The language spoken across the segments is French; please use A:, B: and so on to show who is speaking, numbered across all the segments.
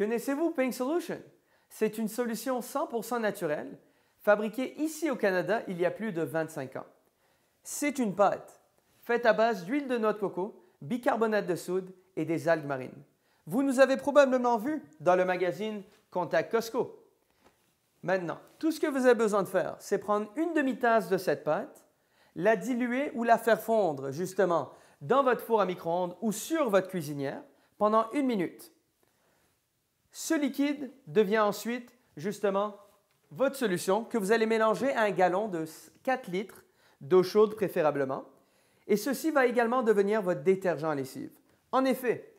A: Connaissez-vous Pink Solution? C'est une solution 100% naturelle, fabriquée ici au Canada il y a plus de 25 ans. C'est une pâte faite à base d'huile de noix de coco, bicarbonate de soude et des algues marines. Vous nous avez probablement vu dans le magazine Contact Costco. Maintenant, tout ce que vous avez besoin de faire, c'est prendre une demi-tasse de cette pâte, la diluer ou la faire fondre justement dans votre four à micro-ondes ou sur votre cuisinière pendant une minute. Ce liquide devient ensuite justement votre solution que vous allez mélanger à un gallon de 4 litres d'eau chaude préférablement. Et ceci va également devenir votre détergent à lessive. En effet,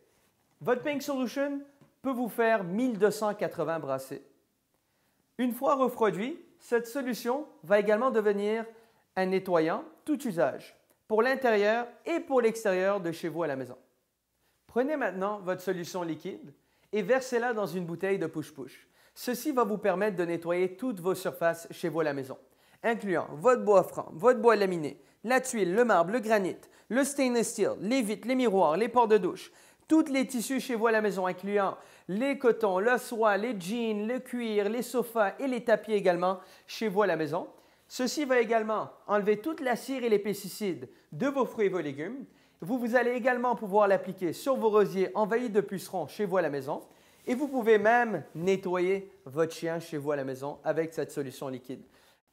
A: votre Pink Solution peut vous faire 1280 brassées. Une fois refroidie, cette solution va également devenir un nettoyant tout usage pour l'intérieur et pour l'extérieur de chez vous à la maison. Prenez maintenant votre solution liquide et versez-la dans une bouteille de push-push. Ceci va vous permettre de nettoyer toutes vos surfaces chez vous à la maison, incluant votre bois franc, votre bois laminé, la tuile, le marbre, le granit, le stainless steel, les vitres, les miroirs, les portes de douche, toutes les tissus chez vous à la maison, incluant les cotons, le soie, les jeans, le cuir, les sofas et les tapis également chez vous à la maison. Ceci va également enlever toute la cire et les pesticides de vos fruits et vos légumes. Vous, allez également pouvoir l'appliquer sur vos rosiers envahis de pucerons chez vous à la maison. Et vous pouvez même nettoyer votre chien chez vous à la maison avec cette solution liquide.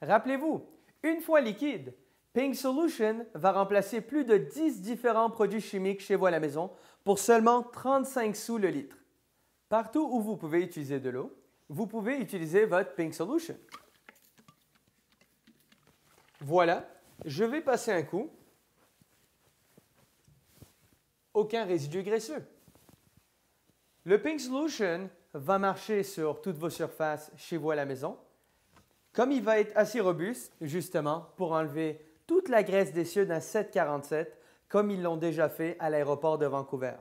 A: Rappelez-vous, une fois liquide, Pink Solution va remplacer plus de 10 différents produits chimiques chez vous à la maison pour seulement 35 sous le litre. Partout où vous pouvez utiliser de l'eau, vous pouvez utiliser votre Pink Solution. Voilà, je vais passer un coup aucun résidu graisseux. Le Pink Solution va marcher sur toutes vos surfaces chez vous à la maison. Comme il va être assez robuste, justement, pour enlever toute la graisse des cieux d'un 747, comme ils l'ont déjà fait à l'aéroport de Vancouver.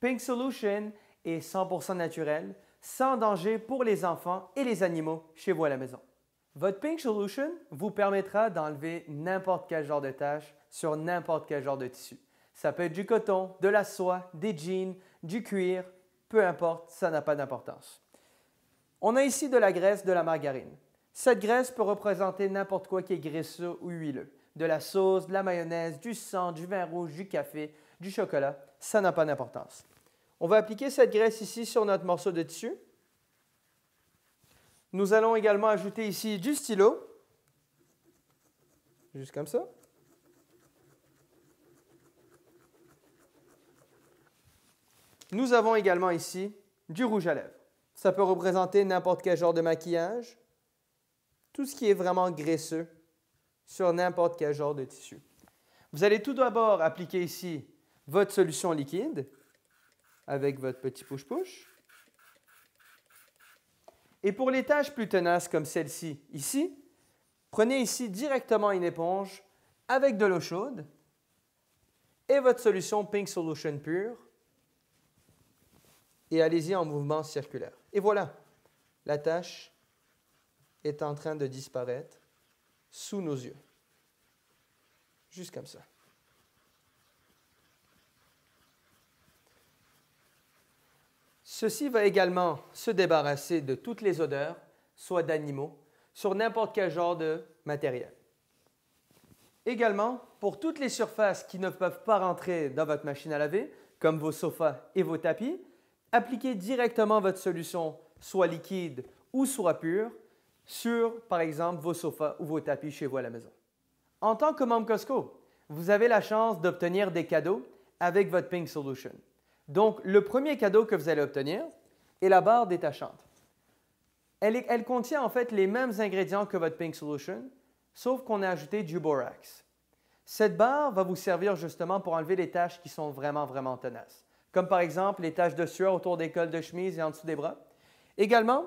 A: Pink Solution est 100% naturel, sans danger pour les enfants et les animaux chez vous à la maison. Votre Pink Solution vous permettra d'enlever n'importe quel genre de tache sur n'importe quel genre de tissu. Ça peut être du coton, de la soie, des jeans, du cuir, peu importe, ça n'a pas d'importance. On a ici de la graisse, de la margarine. Cette graisse peut représenter n'importe quoi qui est graisseux ou huileux. De la sauce, de la mayonnaise, du sang, du vin rouge, du café, du chocolat, ça n'a pas d'importance. On va appliquer cette graisse ici sur notre morceau de tissu. Nous allons également ajouter ici du stylo, juste comme ça. Nous avons également ici du rouge à lèvres. Ça peut représenter n'importe quel genre de maquillage, tout ce qui est vraiment graisseux sur n'importe quel genre de tissu. Vous allez tout d'abord appliquer ici votre solution liquide avec votre petit push-push. Et pour les tâches plus tenaces comme celle-ci ici, prenez ici directement une éponge avec de l'eau chaude et votre solution Pink Solution pure et allez-y en mouvement circulaire. Et voilà, la tâche est en train de disparaître sous nos yeux. Juste comme ça. Ceci va également se débarrasser de toutes les odeurs, soit d'animaux, sur n'importe quel genre de matériel. Également, pour toutes les surfaces qui ne peuvent pas rentrer dans votre machine à laver, comme vos sofas et vos tapis, appliquez directement votre solution, soit liquide ou soit pure, sur, par exemple, vos sofas ou vos tapis chez vous à la maison. En tant que membre Costco, vous avez la chance d'obtenir des cadeaux avec votre Pink Solution. Donc, le premier cadeau que vous allez obtenir est la barre détachante. Elle, contient en fait les mêmes ingrédients que votre Pink Solution, sauf qu'on a ajouté du borax. Cette barre va vous servir justement pour enlever les taches qui sont vraiment, vraiment tenaces comme par exemple les taches de sueur autour des cols de chemise et en dessous des bras. Également,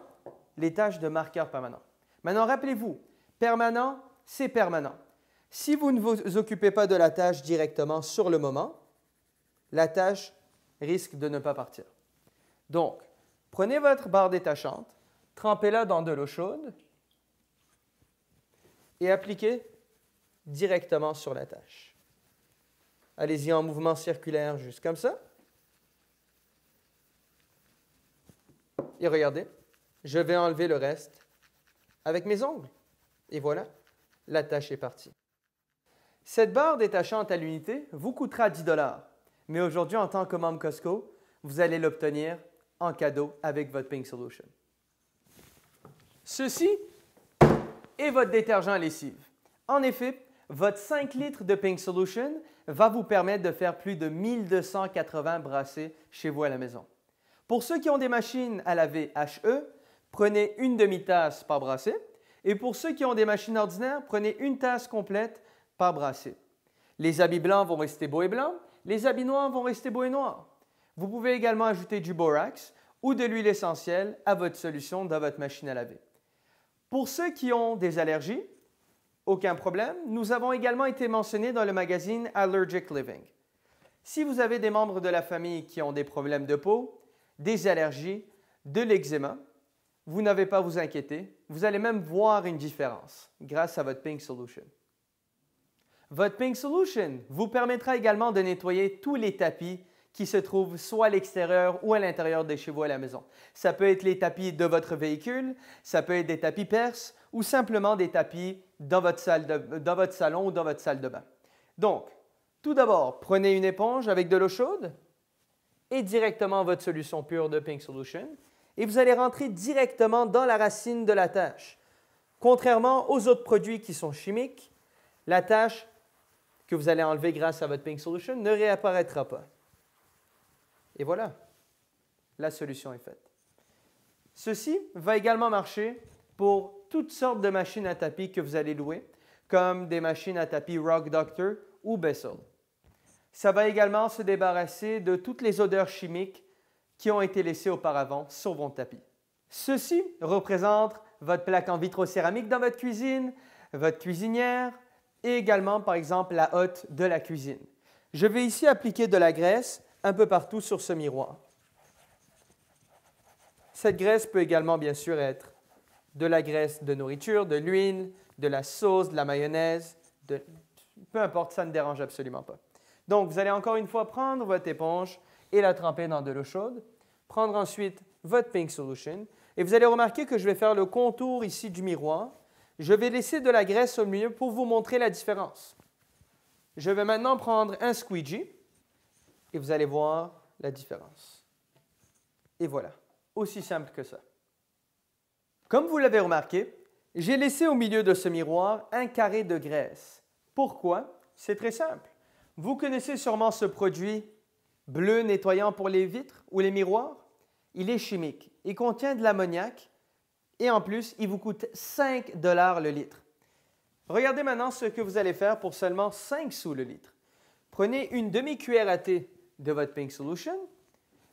A: les taches de marqueur permanents. Maintenant, rappelez-vous, permanent, c'est permanent. Si vous ne vous occupez pas de la tâche directement sur le moment, la tâche risque de ne pas partir. Donc, prenez votre barre détachante, trempez-la dans de l'eau chaude et appliquez directement sur la tâche. Allez-y en mouvement circulaire, juste comme ça. et regardez, je vais enlever le reste avec mes ongles. Et voilà, la tâche est partie. Cette barre détachante à l'unité vous coûtera 10 dollars, mais aujourd'hui en tant que membre Costco, vous allez l'obtenir en cadeau avec votre Pink Solution. Ceci est votre détergent à lessive. En effet, votre 5 litres de Pink Solution va vous permettre de faire plus de 1280 brassées chez vous à la maison. Pour ceux qui ont des machines à laver HE, prenez une demi-tasse par brassée. Et pour ceux qui ont des machines ordinaires, prenez une tasse complète par brassée. Les habits blancs vont rester beaux et blancs. Les habits noirs vont rester beaux et noirs. Vous pouvez également ajouter du borax ou de l'huile essentielle à votre solution dans votre machine à laver. Pour ceux qui ont des allergies, aucun problème. Nous avons également été mentionnés dans le magazine Allergic Living. Si vous avez des membres de la famille qui ont des problèmes de peau, des allergies, de l'eczéma, vous n'avez pas à vous inquiéter. Vous allez même voir une différence grâce à votre Pink Solution. Votre Pink Solution vous permettra également de nettoyer tous les tapis qui se trouvent soit à l'extérieur ou à l'intérieur de chez vous à la maison. Ça peut être les tapis de votre véhicule, ça peut être des tapis perses ou simplement des tapis dans votre, dans votre salon ou dans votre salle de bain. Donc, tout d'abord, prenez une éponge avec de l'eau chaude, directement votre solution pure de Pink Solution. Et vous allez rentrer directement dans la racine de la tâche. Contrairement aux autres produits qui sont chimiques, la tâche que vous allez enlever grâce à votre Pink Solution ne réapparaîtra pas. Et voilà, la solution est faite. Ceci va également marcher pour toutes sortes de machines à tapis que vous allez louer, comme des machines à tapis Rock Doctor ou Bessel. Ça va également se débarrasser de toutes les odeurs chimiques qui ont été laissées auparavant sur votre tapis. Ceci représente votre plaque en vitrocéramique dans votre cuisine, votre cuisinière et également par exemple la hotte de la cuisine. Je vais ici appliquer de la graisse un peu partout sur ce miroir. Cette graisse peut également bien sûr être de la graisse de nourriture, de l'huile, de la sauce, de la mayonnaise, peu importe, ça ne dérange absolument pas. Donc, vous allez encore une fois prendre votre éponge et la tremper dans de l'eau chaude. Prendre ensuite votre Pink Solution. Et vous allez remarquer que je vais faire le contour ici du miroir. Je vais laisser de la graisse au milieu pour vous montrer la différence. Je vais maintenant prendre un squeegee et vous allez voir la différence. Et voilà, aussi simple que ça. Comme vous l'avez remarqué, j'ai laissé au milieu de ce miroir un carré de graisse. Pourquoi? C'est très simple. Vous connaissez sûrement ce produit bleu nettoyant pour les vitres ou les miroirs. Il est chimique. Il contient de l'ammoniac et en plus, il vous coûte 5 dollars le litre. Regardez maintenant ce que vous allez faire pour seulement 5 sous le litre. Prenez une demi-cuillère à thé de votre Pink Solution,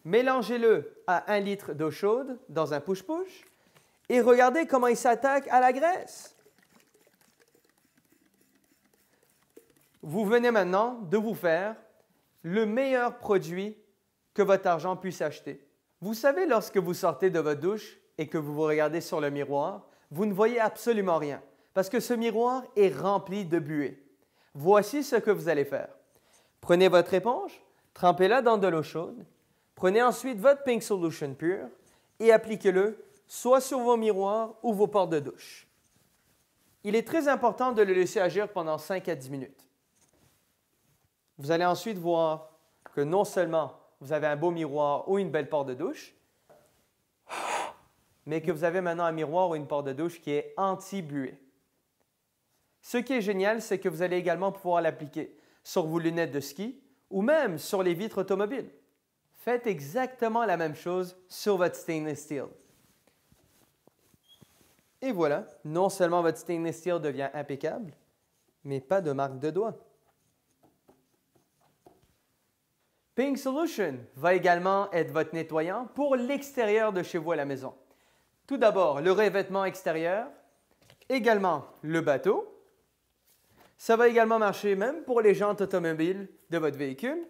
A: mélangez-le à 1 litre d'eau chaude dans un push-push et regardez comment il s'attaque à la graisse. vous venez maintenant de vous faire le meilleur produit que votre argent puisse acheter. Vous savez, lorsque vous sortez de votre douche et que vous vous regardez sur le miroir, vous ne voyez absolument rien parce que ce miroir est rempli de buée. Voici ce que vous allez faire. Prenez votre éponge, trempez-la dans de l'eau chaude, prenez ensuite votre Pink Solution pure et appliquez-le soit sur vos miroirs ou vos portes de douche. Il est très important de le laisser agir pendant 5 à 10 minutes. Vous allez ensuite voir que non seulement vous avez un beau miroir ou une belle porte de douche, mais que vous avez maintenant un miroir ou une porte de douche qui est anti-buée. Ce qui est génial, c'est que vous allez également pouvoir l'appliquer sur vos lunettes de ski ou même sur les vitres automobiles. Faites exactement la même chose sur votre stainless steel. Et voilà, non seulement votre stainless steel devient impeccable, mais pas de marque de doigts. Pink Solution va également être votre nettoyant pour l'extérieur de chez vous à la maison. Tout d'abord, le revêtement extérieur, également le bateau. Ça va également marcher même pour les jantes automobiles de votre véhicule.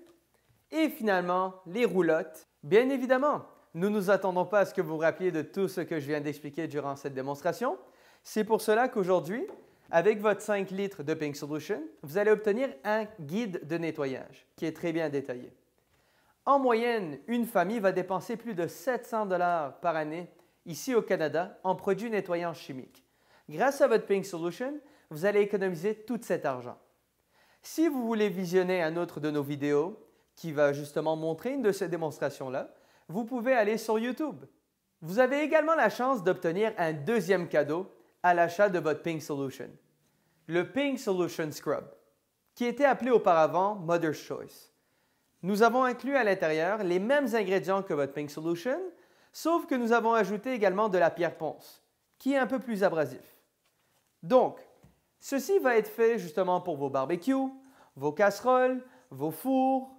A: Et finalement, les roulottes. Bien évidemment, nous ne nous attendons pas à ce que vous vous rappeliez de tout ce que je viens d'expliquer durant cette démonstration. C'est pour cela qu'aujourd'hui, avec votre 5 litres de Pink Solution, vous allez obtenir un guide de nettoyage qui est très bien détaillé. En moyenne, une famille va dépenser plus de 700 dollars par année ici au Canada en produits nettoyants chimiques. Grâce à votre Pink Solution, vous allez économiser tout cet argent. Si vous voulez visionner un autre de nos vidéos qui va justement montrer une de ces démonstrations-là, vous pouvez aller sur YouTube. Vous avez également la chance d'obtenir un deuxième cadeau à l'achat de votre Pink Solution, le Pink Solution Scrub, qui était appelé auparavant Mother's Choice. Nous avons inclus à l'intérieur les mêmes ingrédients que votre Pink Solution, sauf que nous avons ajouté également de la pierre ponce, qui est un peu plus abrasif. Donc, ceci va être fait justement pour vos barbecues, vos casseroles, vos fours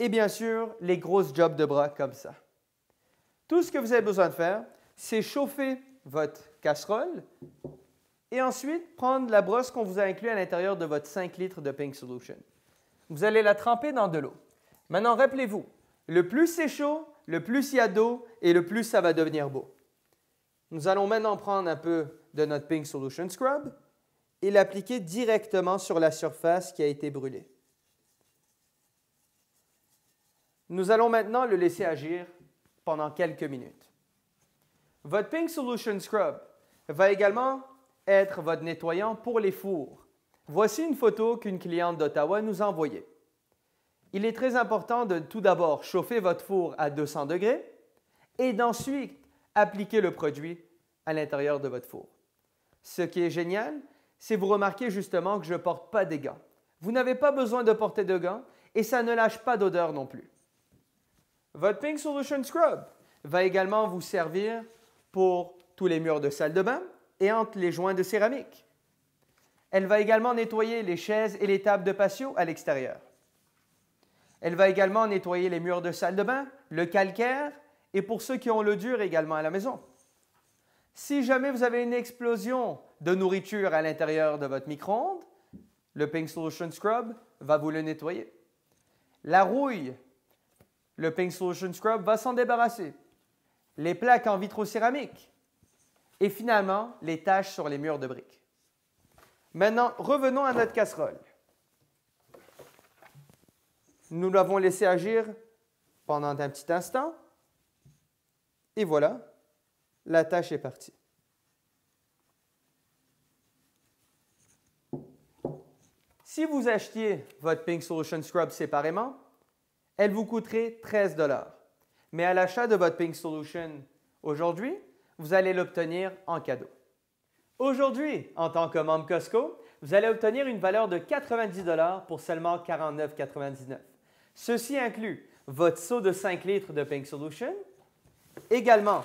A: et bien sûr les grosses jobs de bras comme ça. Tout ce que vous avez besoin de faire, c'est chauffer votre casserole et ensuite prendre la brosse qu'on vous a inclue à l'intérieur de votre 5 litres de Pink Solution. Vous allez la tremper dans de l'eau. Maintenant, rappelez-vous, le plus c'est chaud, le plus il y a d'eau et le plus ça va devenir beau. Nous allons maintenant prendre un peu de notre Pink Solution Scrub et l'appliquer directement sur la surface qui a été brûlée. Nous allons maintenant le laisser agir pendant quelques minutes. Votre Pink Solution Scrub va également être votre nettoyant pour les fours. Voici une photo qu'une cliente d'Ottawa nous a envoyée. Il est très important de tout d'abord chauffer votre four à 200 degrés et d'ensuite appliquer le produit à l'intérieur de votre four. Ce qui est génial, c'est vous remarquez justement que je ne porte pas des gants. Vous n'avez pas besoin de porter de gants et ça ne lâche pas d'odeur non plus. Votre Pink Solution Scrub va également vous servir pour tous les murs de salle de bain et entre les joints de céramique. Elle va également nettoyer les chaises et les tables de patio à l'extérieur. Elle va également nettoyer les murs de salle de bain, le calcaire et pour ceux qui ont le dur également à la maison. Si jamais vous avez une explosion de nourriture à l'intérieur de votre micro-ondes, le Pink Solution Scrub va vous le nettoyer. La rouille, le Pink Solution Scrub va s'en débarrasser. Les plaques en vitrocéramique et finalement les taches sur les murs de briques. Maintenant, revenons à notre casserole. Nous l'avons laissé agir pendant un petit instant. Et voilà, la tâche est partie. Si vous achetiez votre Pink Solution Scrub séparément, elle vous coûterait 13 Mais à l'achat de votre Pink Solution aujourd'hui, vous allez l'obtenir en cadeau. Aujourd'hui, en tant que membre Costco, vous allez obtenir une valeur de 90 pour seulement 49,99 Ceci inclut votre seau de 5 litres de Pink Solution, également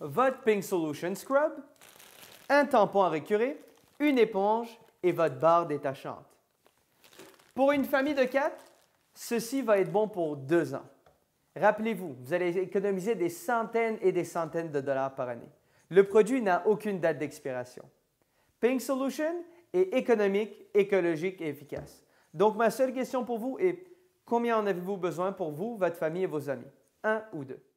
A: votre Pink Solution Scrub, un tampon à récurer, une éponge et votre barre détachante. Pour une famille de 4, ceci va être bon pour 2 ans. Rappelez-vous, vous allez économiser des centaines et des centaines de dollars par année. Le produit n'a aucune date d'expiration. Pink Solution est économique, écologique et efficace. Donc ma seule question pour vous est, Combien en avez-vous besoin pour vous, votre famille et vos amis Un ou deux